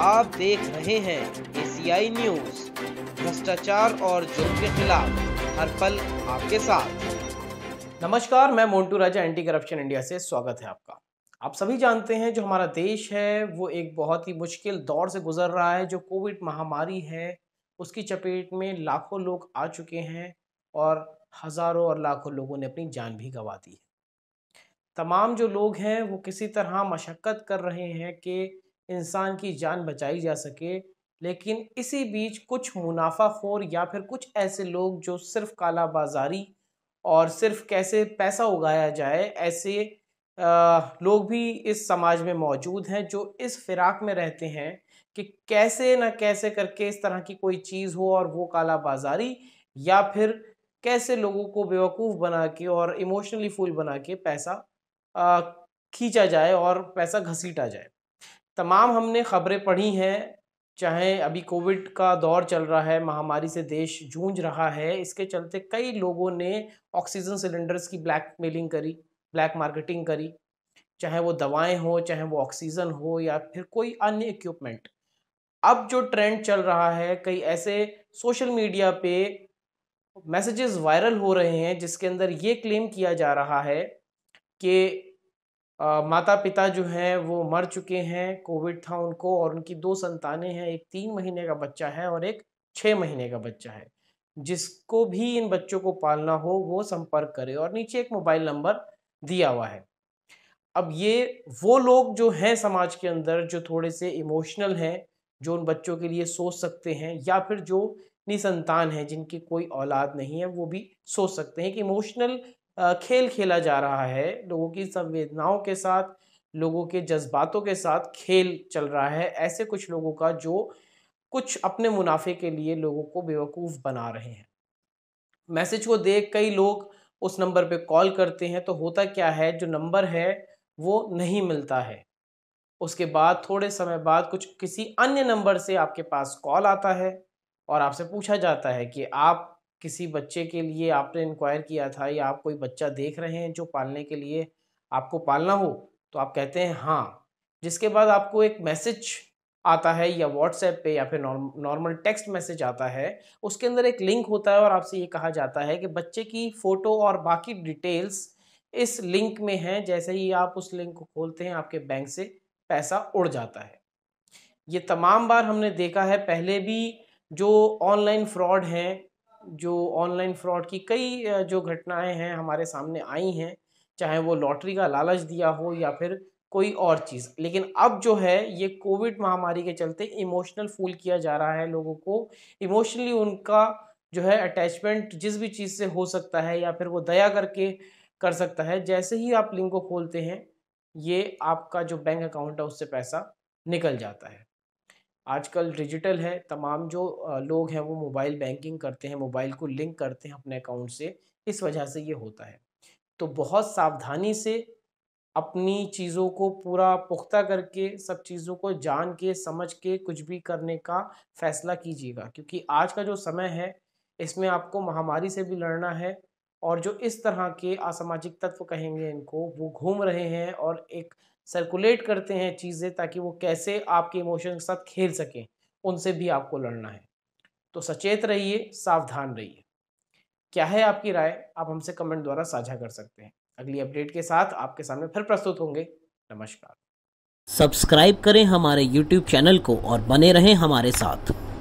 आप देख रहे हैं एसीआई न्यूज भ्रष्टाचार और जुर्म के खिलाफ हर पल आपके साथ नमस्कार मैं Montu Raja anti corruption India से स्वागत है आपका आप सभी जानते हैं जो हमारा देश है वो एक बहुत ही मुश्किल दौर से गुजर रहा है जो कोविड महामारी है उसकी चपेट में लाखों लोग आ चुके हैं और हज़ारों और लाखों लोगों ने अपनी जान भी गंवा दी है तमाम जो लोग हैं वो किसी तरह मशक्क़त कर रहे हैं कि इंसान की जान बचाई जा सके लेकिन इसी बीच कुछ मुनाफा खोर या फिर कुछ ऐसे लोग जो सिर्फ काला बाजारी और सिर्फ कैसे पैसा उगाया जाए ऐसे आ, लोग भी इस समाज में मौजूद हैं जो इस फिराक में रहते हैं कि कैसे ना कैसे करके इस तरह की कोई चीज़ हो और वो काला बाजारी या फिर कैसे लोगों को बेवकूफ़ बना के और इमोशनली फूल बना के पैसा खींचा जाए और पैसा घसीटा जाए तमाम हमने खबरें पढ़ी हैं चाहे अभी कोविड का दौर चल रहा है महामारी से देश जूझ रहा है इसके चलते कई लोगों ने ऑक्सीजन सिलेंडर्स की ब्लैक मेलिंग करी ब्लैक मार्केटिंग करी चाहे वो दवाएं हो चाहे वो ऑक्सीजन हो या फिर कोई अन्य इक्विपमेंट अब जो ट्रेंड चल रहा है कई ऐसे सोशल मीडिया पे मैसेजेस वायरल हो रहे हैं जिसके अंदर ये क्लेम किया जा रहा है कि आ, माता पिता जो हैं वो मर चुके हैं कोविड था उनको और उनकी दो संतानें हैं एक तीन महीने का बच्चा है और एक छः महीने का बच्चा है जिसको भी इन बच्चों को पालना हो वो संपर्क करे और नीचे एक मोबाइल नंबर दिया हुआ है अब ये वो लोग जो हैं समाज के अंदर जो थोड़े से इमोशनल हैं जो उन बच्चों के लिए सोच सकते हैं या फिर जो निसंतान हैं जिनकी कोई औलाद नहीं है वो भी सोच सकते हैं कि इमोशनल खेल खेला जा रहा है लोगों की संवेदनाओं के साथ लोगों के जज्बातों के साथ खेल चल रहा है ऐसे कुछ लोगों का जो कुछ अपने मुनाफे के लिए लोगों को बेवकूफ़ बना रहे हैं मैसेज को देख कई लोग उस नंबर पे कॉल करते हैं तो होता क्या है जो नंबर है वो नहीं मिलता है उसके बाद थोड़े समय बाद कुछ किसी अन्य नंबर से आपके पास कॉल आता है और आपसे पूछा जाता है कि आप किसी बच्चे के लिए आपने इंक्वायर किया था या आप कोई बच्चा देख रहे हैं जो पालने के लिए आपको पालना हो तो आप कहते हैं हाँ जिसके बाद आपको एक मैसेज आता है या व्हाट्सएप पे या फिर नॉर्मल टेक्स्ट मैसेज आता है उसके अंदर एक लिंक होता है और आपसे ये कहा जाता है कि बच्चे की फ़ोटो और बाकी डिटेल्स इस लिंक में हैं जैसे ही आप उस लिंक को खोलते हैं आपके बैंक से पैसा उड़ जाता है ये तमाम बार हमने देखा है पहले भी जो ऑनलाइन फ्रॉड हैं जो ऑनलाइन फ्रॉड की कई जो घटनाएं हैं हमारे सामने आई हैं चाहे वो लॉटरी का लालच दिया हो या फिर कोई और चीज़ लेकिन अब जो है ये कोविड महामारी के चलते इमोशनल फूल किया जा रहा है लोगों को इमोशनली उनका जो है अटैचमेंट जिस भी चीज़ से हो सकता है या फिर वो दया करके कर सकता है जैसे ही आप लिंक को खोलते हैं ये आपका जो बैंक अकाउंट है उससे पैसा निकल जाता है आजकल डिजिटल है तमाम जो लोग हैं वो मोबाइल बैंकिंग करते हैं मोबाइल को लिंक करते हैं अपने अकाउंट से इस वजह से ये होता है तो बहुत सावधानी से अपनी चीज़ों को पूरा पुख्ता करके सब चीज़ों को जान के समझ के कुछ भी करने का फैसला कीजिएगा क्योंकि आज का जो समय है इसमें आपको महामारी से भी लड़ना है और जो इस तरह के असामाजिक तत्व कहेंगे इनको वो घूम रहे हैं और एक सर्कुलेट करते हैं चीज़ें ताकि वो कैसे आपके इमोशन के साथ खेल सकें उनसे भी आपको लड़ना है तो सचेत रहिए सावधान रहिए क्या है आपकी राय आप हमसे कमेंट द्वारा साझा कर सकते हैं अगली अपडेट के साथ आपके सामने फिर प्रस्तुत होंगे नमस्कार सब्सक्राइब करें हमारे यूट्यूब चैनल को और बने रहें हमारे साथ